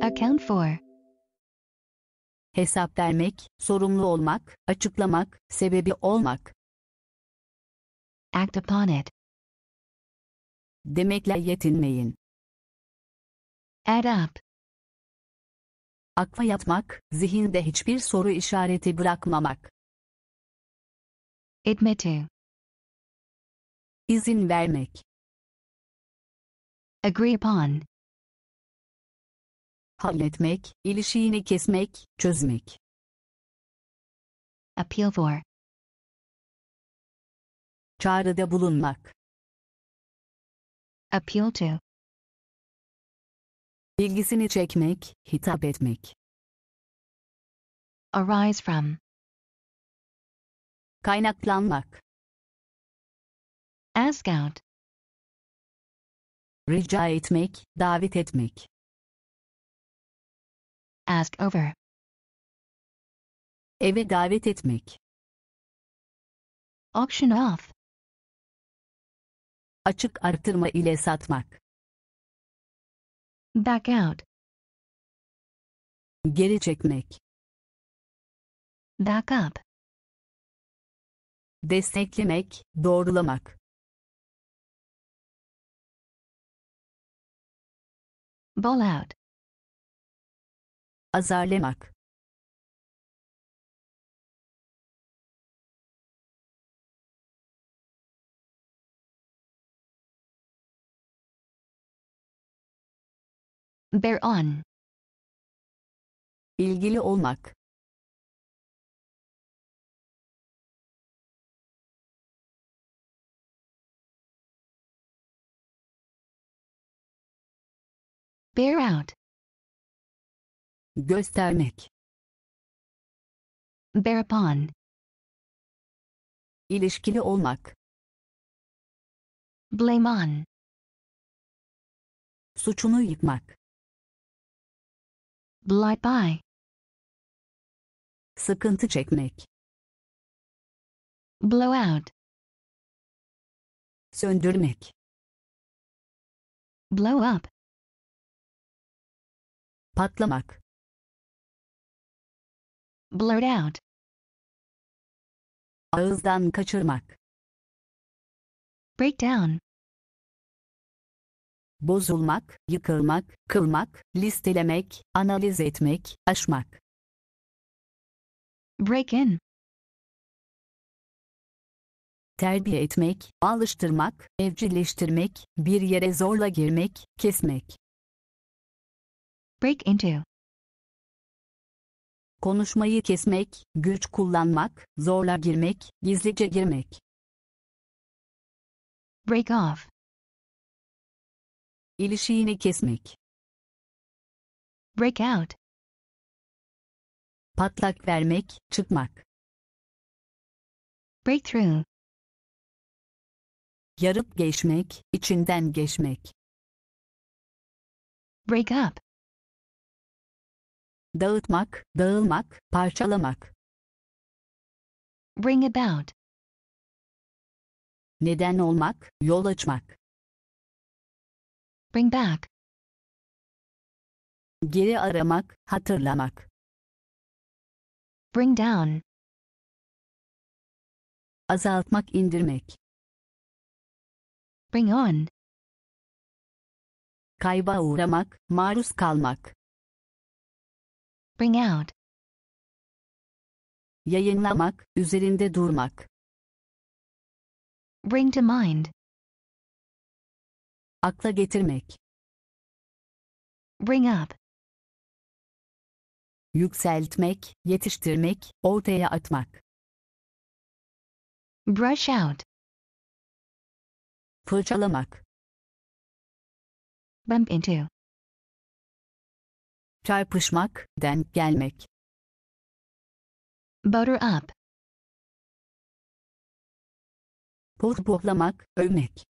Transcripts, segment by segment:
Account for. Hesap vermek, sorumlu olmak, açıklamak, sebebi olmak. Act upon it. Demekle yetinmeyin. Add up. Akla yatmak, zihinde hiçbir soru işareti bırakmamak. Admit to. İzin vermek. Agree upon halletmek, ilişiğini kesmek, çözmek. Appeal for. Çağrıda bulunmak. Appeal to. İlgisini çekmek, hitap etmek. Arise from. Kaynaklanmak. Ask out. Rica etmek, davet etmek. Ask over. Eve davet etmek. Auction off. Açık artırma ile satmak. Back out. Geri çekmek. Back up. Desteklemek, doğrulamak. Ball out azarlamak bear on ilgili olmak bear out göstermek Bear upon. ilişkili olmak blame on suçunu yıkmak blight by sıkıntı çekmek Blow out. söndürmek blow up patlamak blurt out ağızdan kaçırmak break down bozulmak, yıkılmak, kılmak, listelemek, analiz etmek, aşmak break in terbiye etmek, alıştırmak, evcilleştirmek, bir yere zorla girmek, kesmek break into konuşmayı kesmek, güç kullanmak, zorla girmek, gizlice girmek. Break off. İlişiğini kesmek. Break out. Patlak vermek, çıkmak. Breakthrough. Yarıp geçmek, içinden geçmek. Break up dağıtmak, dağılmak, parçalamak. Bring about. Neden olmak, yol açmak. Bring back. Geri aramak, hatırlamak. Bring down. Azaltmak, indirmek. Bring on. Kayba uğramak, maruz kalmak. Bring out. Yayınlamak, üzerinde durmak. Bring to mind. Akla getirmek. Bring up. Yükseltmek, yetiştirmek, ortaya atmak. Brush out. Fırçalamak. Bump into çarpışmak, denk gelmek. Butter up. Pohpohlamak, övmek.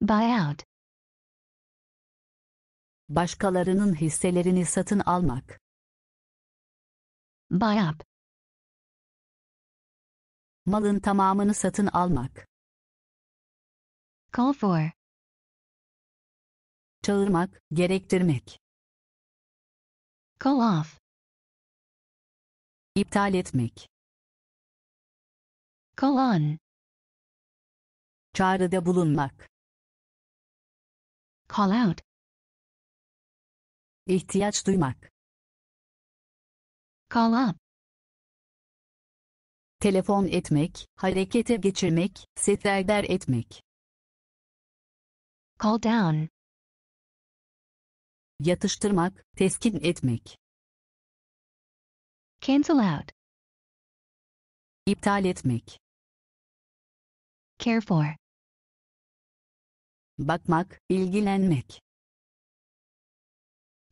Buy out. Başkalarının hisselerini satın almak. Buy up. Malın tamamını satın almak. Call for. Çağırmak, gerektirmek. Call off. İptal etmek. Call on. Çağrıda bulunmak. Call out. İhtiyaç duymak. Call up. Telefon etmek, harekete geçirmek, seferber etmek. Call down yatıştırmak, teskin etmek. Cancel out. İptal etmek. Care for. Bakmak, ilgilenmek.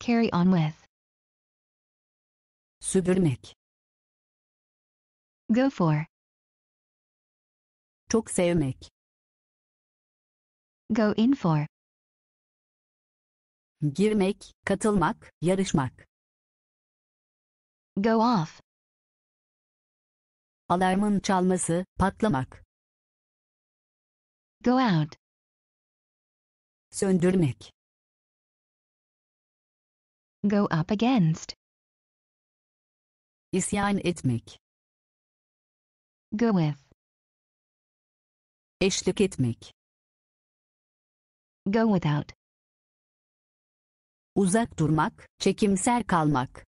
Carry on with. Sübürmek. Go for. Çok sevmek. Go in for girmek, katılmak, yarışmak. Go off. Alarmın çalması, patlamak. Go out. Söndürmek. Go up against. İsyan etmek. Go with. Eşlik etmek. Go without uzak durmak, çekimser kalmak.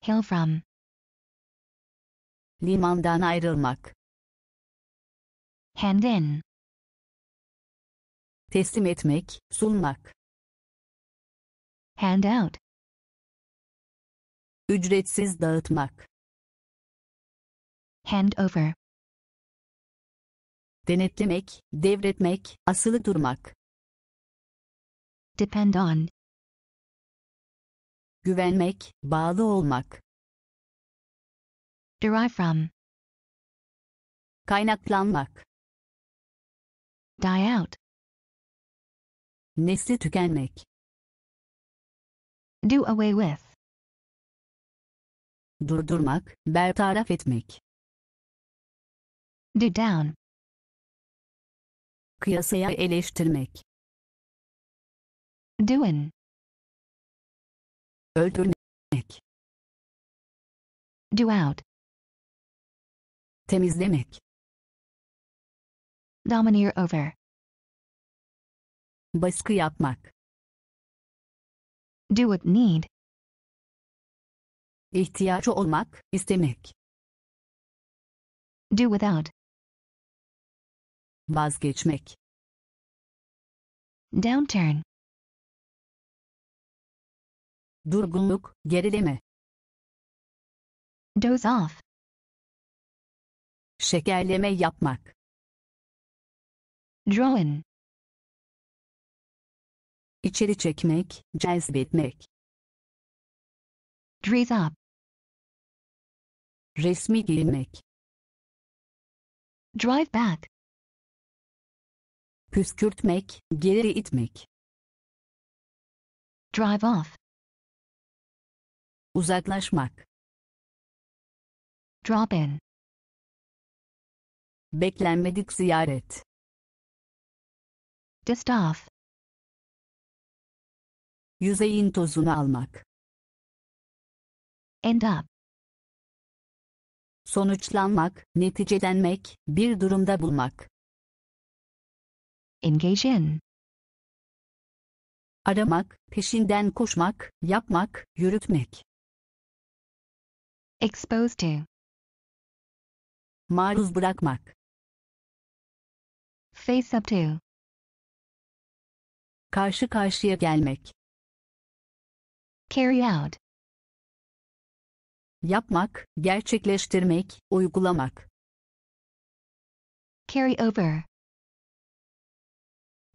Hail from. Limandan ayrılmak. Hand in. Teslim etmek, sunmak. Hand out. Ücretsiz dağıtmak. Hand over. Denetlemek, devretmek, asılı durmak depend on güvenmek, bağlı olmak derive from kaynaklanmak die out nesli tükenmek do away with durdurmak, bertaraf etmek do down kıyasaya eleştirmek doing öldürmek do out temizlemek domineer over baskı yapmak do what need ihtiyacı olmak istemek do without vazgeçmek downturn durgunluk, gerileme. Doze off. Şekerleme yapmak. Draw in. İçeri çekmek, cezbetmek. Dress up. Resmi giymek. Drive back. Püskürtmek, geri itmek. Drive off. Uzaklaşmak. Drop in. Beklenmedik ziyaret. Dust off. Yüzeyin tozunu almak. End up. Sonuçlanmak, neticelenmek, bir durumda bulmak. Engage in. Aramak, peşinden koşmak, yapmak, yürütmek. Exposed to. Maruz bırakmak. Face up to. Karşı karşıya gelmek. Carry out. Yapmak, gerçekleştirmek, uygulamak. Carry over.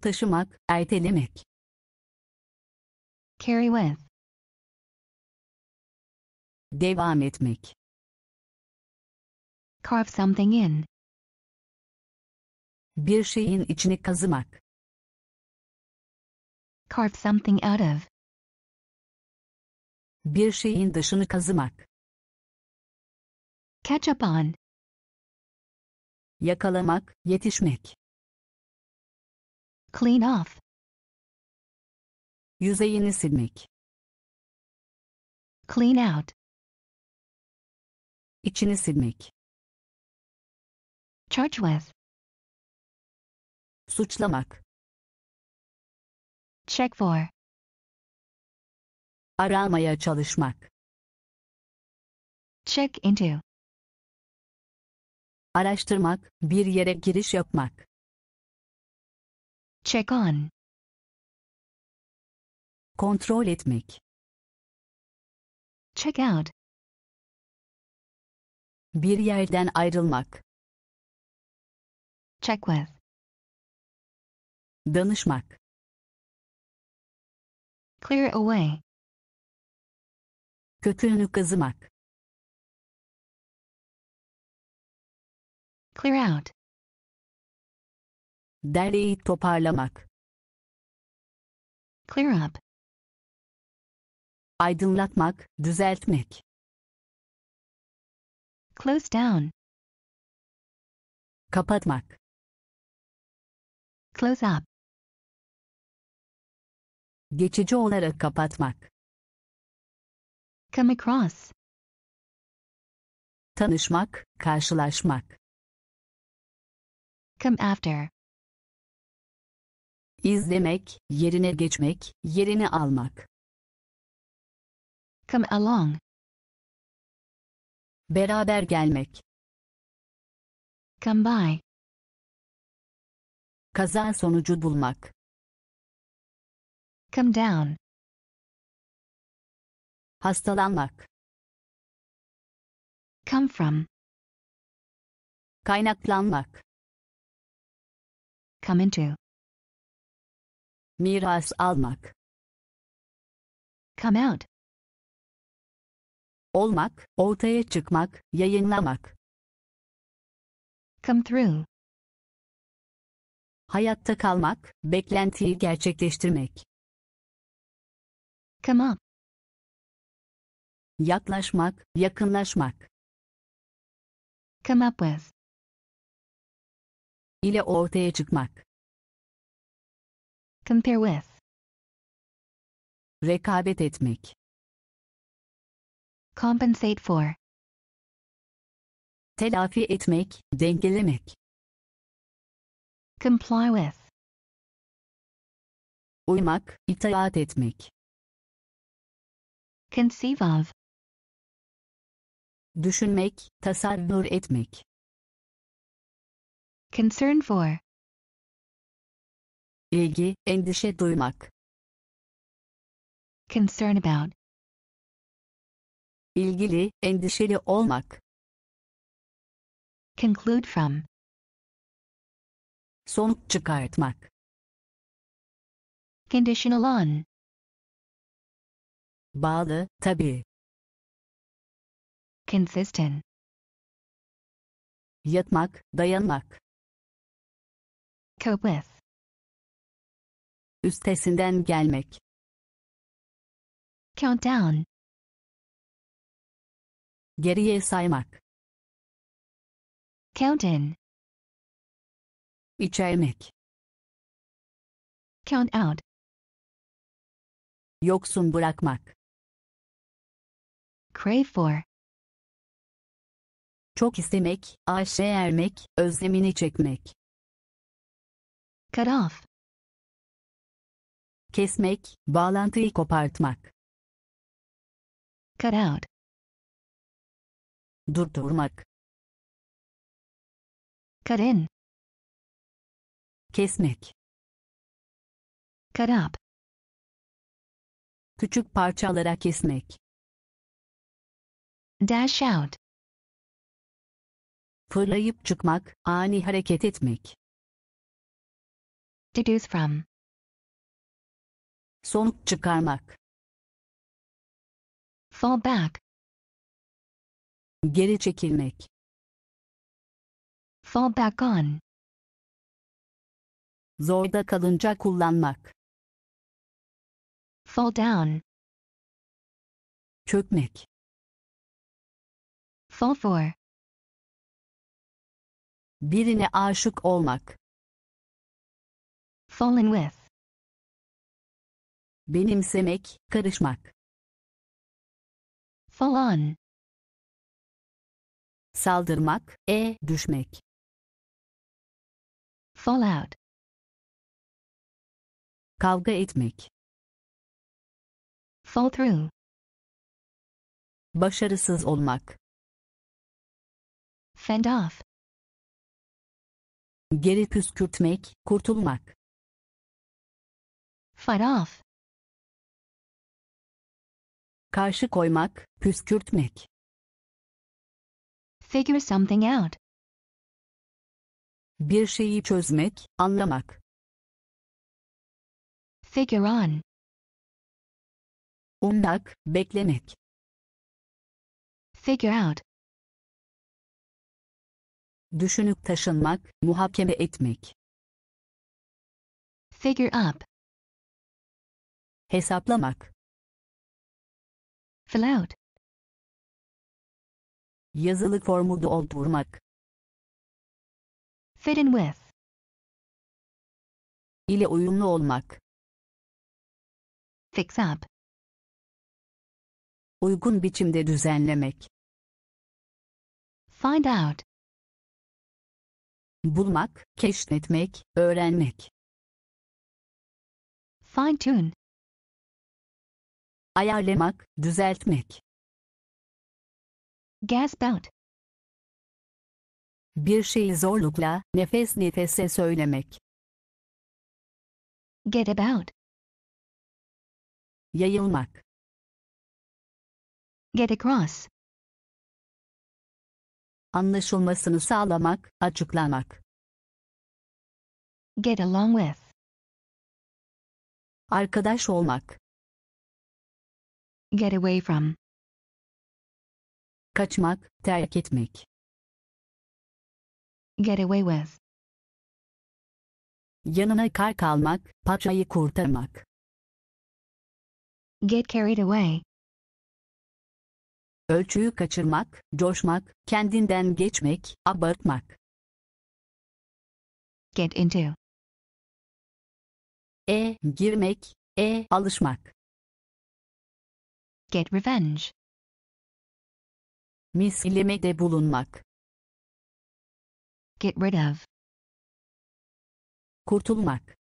Taşımak, ertelemek. Carry with. Devam etmek. Carve something in. Bir şeyin içini kazımak. Carve something out of. Bir şeyin dışını kazımak. Catch up on. Yakalamak, yetişmek. Clean off. Yüzeyini silmek. Clean out içini silmek. Charge with. Suçlamak. Check for. Aramaya çalışmak. Check into. Araştırmak, bir yere giriş yapmak. Check on. Kontrol etmek. Check out. Bir yerden ayrılmak. Check with. Danışmak. Clear away. Kökünü kazımak. Clear out. Dereyi toparlamak. Clear up. Aydınlatmak, düzeltmek. Close down. Kapatmak. Close up. Geçici olarak kapatmak. Come across. Tanışmak, karşılaşmak. Come after. İzlemek, yerine geçmek, yerini almak. Come along. Beraber gelmek. Come by. Kaza sonucu bulmak. Come down. Hastalanmak. Come from. Kaynaklanmak. Come into. Miras almak. Come out olmak, ortaya çıkmak, yayınlamak. Come through. Hayatta kalmak, beklentiyi gerçekleştirmek. Come up. Yaklaşmak, yakınlaşmak. Come up with. İle ortaya çıkmak. Compare with. Rekabet etmek compensate for telafi etmek, dengelemek comply with uymak, itaat etmek conceive of düşünmek, tasavvur etmek concern for ilgi, endişe duymak concern about ilgili, endişeli olmak. Conclude from. Sonuç çıkartmak. Conditional on. Bağlı, tabi. Consistent. Yatmak, dayanmak. Cope with. Üstesinden gelmek. Countdown. Geriye saymak. Count in. İçermek. Count out. Yoksun bırakmak. Crave for. Çok istemek, aşe ermek, özlemini çekmek. Cut off. Kesmek, bağlantıyı kopartmak. Cut out durdurmak Karen kesmek Karap küçük parçalara kesmek Dash out fırlayıp çıkmak, ani hareket etmek Deduce from sonuç çıkarmak fall back Geri çekilmek. Fall back on. Zorda kalınca kullanmak. Fall down. Çökmek. Fall for. Birine aşık olmak. Fall in with. Benimsemek, karışmak. Fall on saldırmak, e, düşmek. fallout, Kavga etmek. Fall through. Başarısız olmak. Fend off. Geri püskürtmek, kurtulmak. Fight off. Karşı koymak, püskürtmek. Figure something out. Bir şeyi çözmek, anlamak. Figure on. Ummak, beklemek. Figure out. Düşünüp taşınmak, muhakeme etmek. Figure up. Hesaplamak. Fill out. Yazılı formu doldurmak. Fit in with. İle uyumlu olmak. Fix up. Uygun biçimde düzenlemek. Find out. Bulmak, keşfetmek, öğrenmek. Fine tune. Ayarlamak, düzeltmek. Gasp out. Bir şeyi zorlukla, nefes nefese söylemek. Get about. Yayılmak. Get across. Anlaşılmasını sağlamak, açıklamak. Get along with. Arkadaş olmak. Get away from kaçmak, terk etmek. Get away with. Yanına kar kalmak, paçayı kurtarmak. Get carried away. Ölçüyü kaçırmak, coşmak, kendinden geçmek, abartmak. Get into. E girmek, e alışmak. Get revenge mislemede bulunmak. Get rid of. Kurtulmak.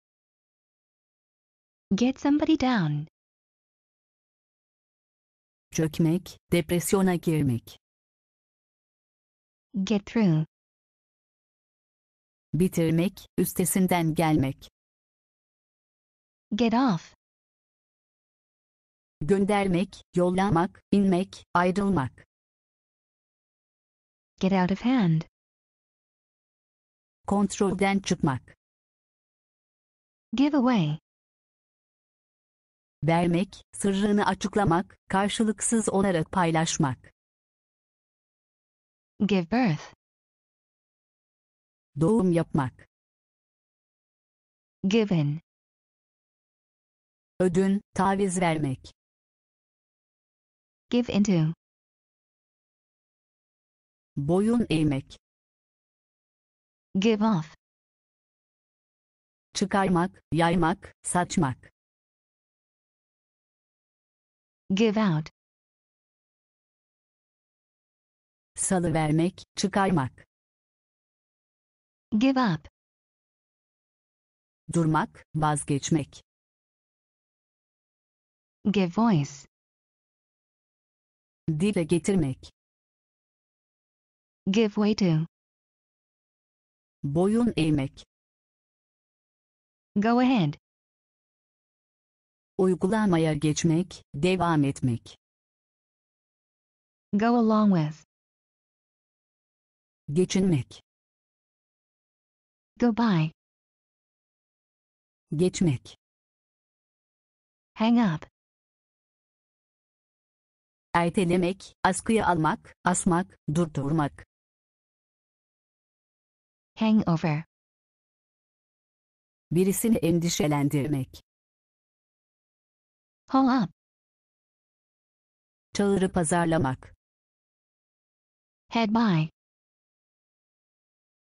Get somebody down. Çökmek, depresyona girmek. Get through. Bitirmek, üstesinden gelmek. Get off. Göndermek, yollamak, inmek, ayrılmak. Get out of hand. Kontrolden çıkmak. Give away. Vermek, sırrını açıklamak, karşılıksız olarak paylaşmak. Give birth. Doğum yapmak. Given. Ödün, taviz vermek. Give into. Boyun eğmek. Give off. Çıkarmak, yaymak, saçmak. Give out. Salıvermek, çıkarmak. Give up. Durmak, vazgeçmek. Give voice. Dile getirmek. Give way to. Boyun eğmek. Go ahead. Uygulamaya geçmek, devam etmek. Go along with. Geçinmek. Go by. Geçmek. Hang up. Ertelemek, askıya almak, asmak, durdurmak. Hangover Birisini endişelendirmek. Call up Çağrı pazarlamak. Head by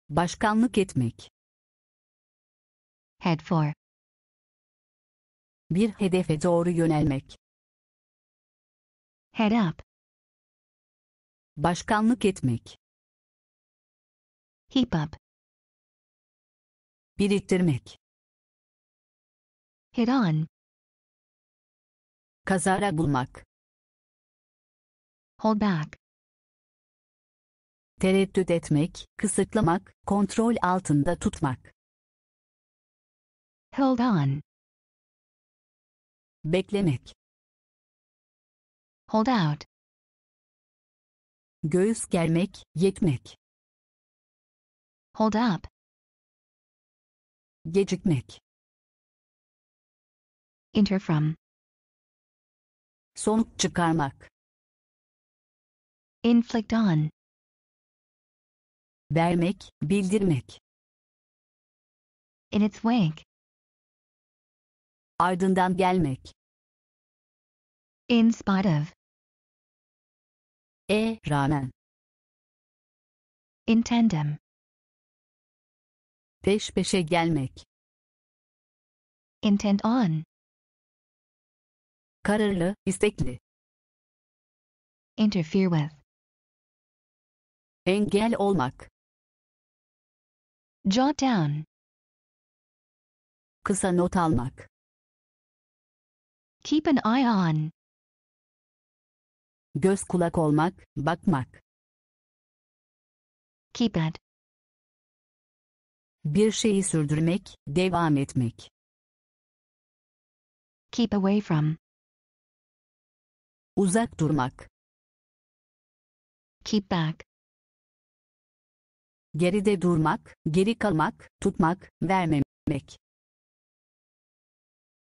Başkanlık etmek. Head for Bir hedefe doğru yönelmek. Head up Başkanlık etmek. Heap up biriktirmek her an kazara bulmak hold back tereddüt etmek, kısıtlamak, kontrol altında tutmak hold on beklemek hold out göğüs germek, yetmek hold up Gecikmek. Enter from. Sonuç çıkarmak. Inflict on. Vermek, bildirmek. In its wake. Ardından gelmek. In spite of. E rağmen. In tandem. Peş peşe gelmek. Intent on. Kararlı, istekli. Interfere with. Engel olmak. Jot down. Kısa not almak. Keep an eye on. Göz kulak olmak, bakmak. Keep it. Bir şeyi sürdürmek, devam etmek. Keep away from. Uzak durmak. Keep back. Geride durmak, geri kalmak, tutmak, vermemek.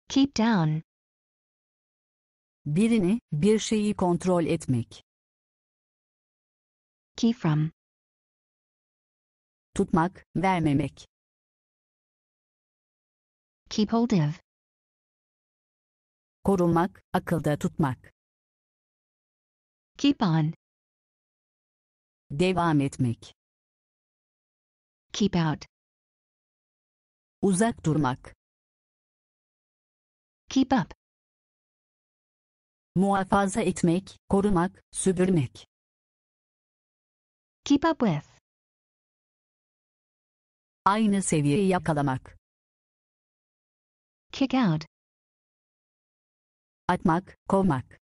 Keep down. Birini, bir şeyi kontrol etmek. Keep from tutmak, vermemek. Keep hold of. Korunmak, akılda tutmak. Keep on. Devam etmek. Keep out. Uzak durmak. Keep up. Muhafaza etmek, korumak, sübürmek. Keep up with. Aynı seviyeyi yakalamak. Kick out. Atmak, kovmak.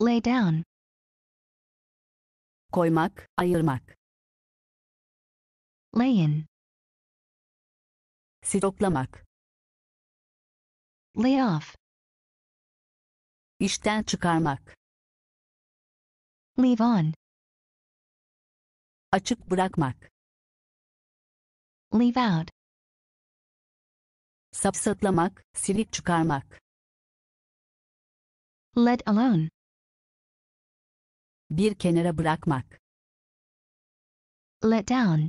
Lay down. Koymak, ayırmak. Lay in. Stoklamak. Lay off. İşten çıkarmak. Leave on. Açık bırakmak leave out sapsatlamak, silik çıkarmak. Let alone bir kenara bırakmak. Let down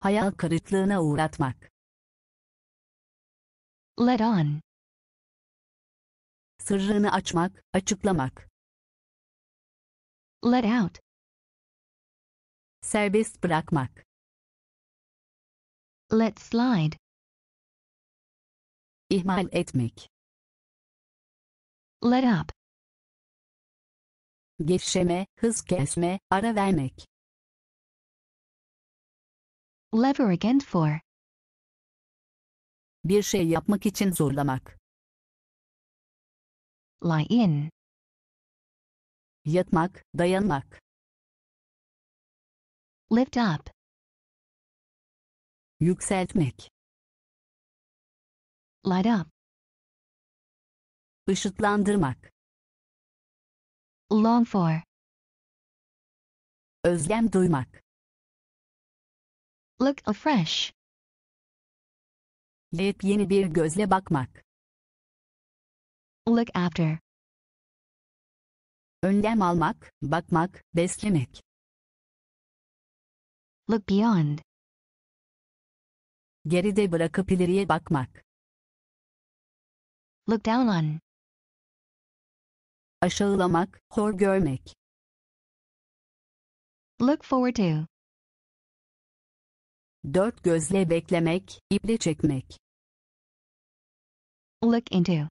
hayal kırıklığına uğratmak. Let on sırrını açmak, açıklamak. Let out serbest bırakmak. Let slide. İhmal etmek. Let up. Gevşeme, hız kesme, ara vermek. Lever again for. Bir şey yapmak için zorlamak. Lie in. Yatmak, dayanmak. Lift up yükseltmek light up ışıklandırmak long for özlem duymak look afresh yepyeni bir gözle bakmak look after önlem almak, bakmak, beslemek look beyond geride bırakıp ileriye bakmak. Look down on. Aşağılamak, hor görmek. Look forward to. Dört gözle beklemek, iple çekmek. Look into.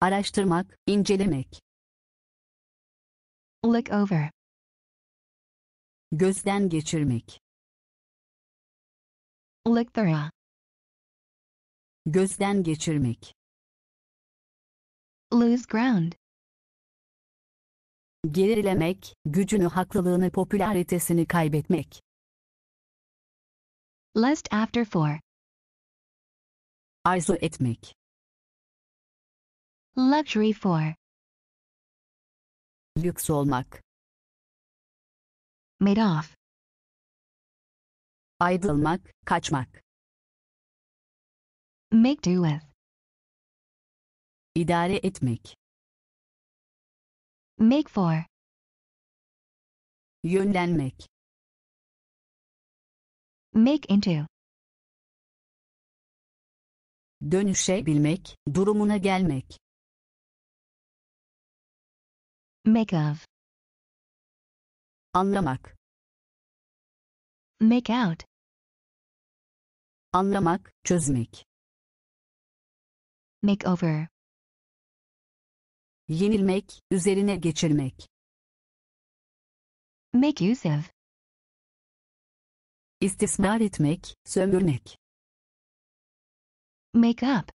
Araştırmak, incelemek. Look over. Gözden geçirmek. Look through. Gözden geçirmek. Lose ground. Gerilemek, gücünü haklılığını popülaritesini kaybetmek. Lust after for. Arzu etmek. Luxury for. Lüks olmak. Made off. Aydılmak, kaçmak. Make do with. İdare etmek. Make for. Yönlenmek. Make into. Dönüşebilmek, durumuna gelmek. Make of. Anlamak. Make out anlamak, çözmek. Makeover. Yenilmek, üzerine geçirmek. Make use of. İstismar etmek, sömürmek. Make up.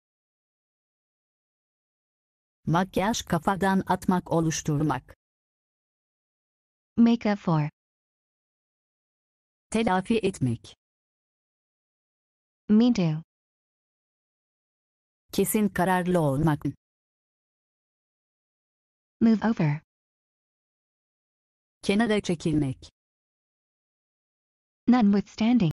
Makyaj kafadan atmak oluşturmak. Make up for. Telafi etmek. Me too. Kesin kararlı olmak. Move over. Kenara çekilmek. Notwithstanding.